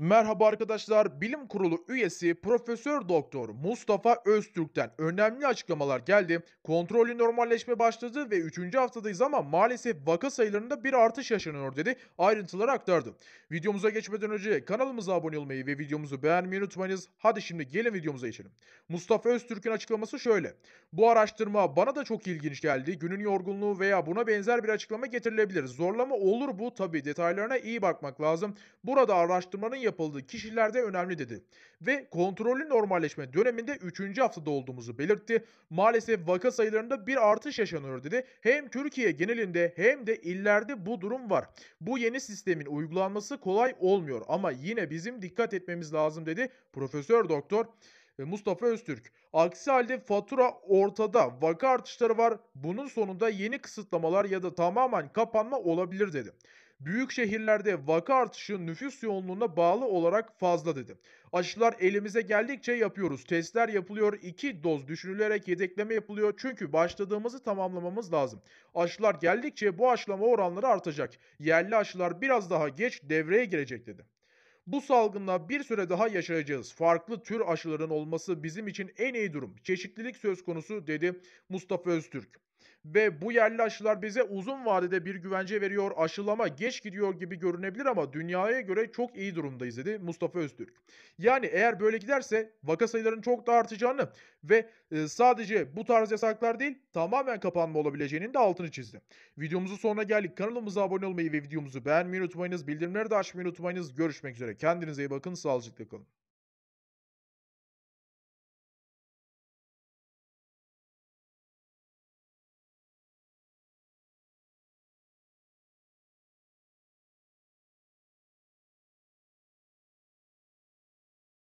Merhaba arkadaşlar. Bilim Kurulu üyesi Profesör Doktor Mustafa Öztürk'ten önemli açıklamalar geldi. Kontrolü normalleşme başladı ve 3. haftadayız ama maalesef vaka sayılarında bir artış yaşanıyor dedi. Ayrıntıları aktardı. Videomuza geçmeden önce kanalımıza abone olmayı ve videomuzu beğenmeyi unutmayınız. Hadi şimdi gelin videomuza geçelim. Mustafa Öztürk'ün açıklaması şöyle. Bu araştırma bana da çok ilginç geldi. Günün yorgunluğu veya buna benzer bir açıklama getirilebilir. Zorlama olur bu tabi detaylarına iyi bakmak lazım. Burada araştırmanın yapıldığı kişilerde önemli dedi. Ve kontrollü normalleşme döneminde 3. haftada olduğumuzu belirtti. Maalesef vaka sayılarında bir artış yaşanıyor dedi. Hem Türkiye genelinde hem de illerde bu durum var. Bu yeni sistemin uygulanması kolay olmuyor ama yine bizim dikkat etmemiz lazım dedi Profesör Doktor e, Mustafa Öztürk. Aksi halde fatura ortada, vaka artışları var. Bunun sonunda yeni kısıtlamalar ya da tamamen kapanma olabilir dedi. Büyük şehirlerde vaka artışı nüfus yoğunluğuna bağlı olarak fazla dedi. Aşılar elimize geldikçe yapıyoruz. Testler yapılıyor. iki doz düşünülerek yedekleme yapılıyor. Çünkü başladığımızı tamamlamamız lazım. Aşılar geldikçe bu aşılama oranları artacak. Yerli aşılar biraz daha geç devreye girecek dedi. Bu salgınla bir süre daha yaşayacağız. Farklı tür aşıların olması bizim için en iyi durum. Çeşitlilik söz konusu dedi Mustafa Öztürk. Ve bu yerli aşılar bize uzun vadede bir güvence veriyor. Aşılama geç gidiyor gibi görünebilir ama dünyaya göre çok iyi durumdayız dedi Mustafa Öztürk. Yani eğer böyle giderse vaka sayılarının çok da artacağını ve e, sadece bu tarz yasaklar değil tamamen kapanma olabileceğinin de altını çizdi. Videomuzun sonuna geldik. Kanalımıza abone olmayı ve videomuzu beğenmeyi unutmayınız. Bildirimleri de açmayı unutmayınız. Görüşmek üzere. Kendinize iyi bakın. Sağlıcakla kalın.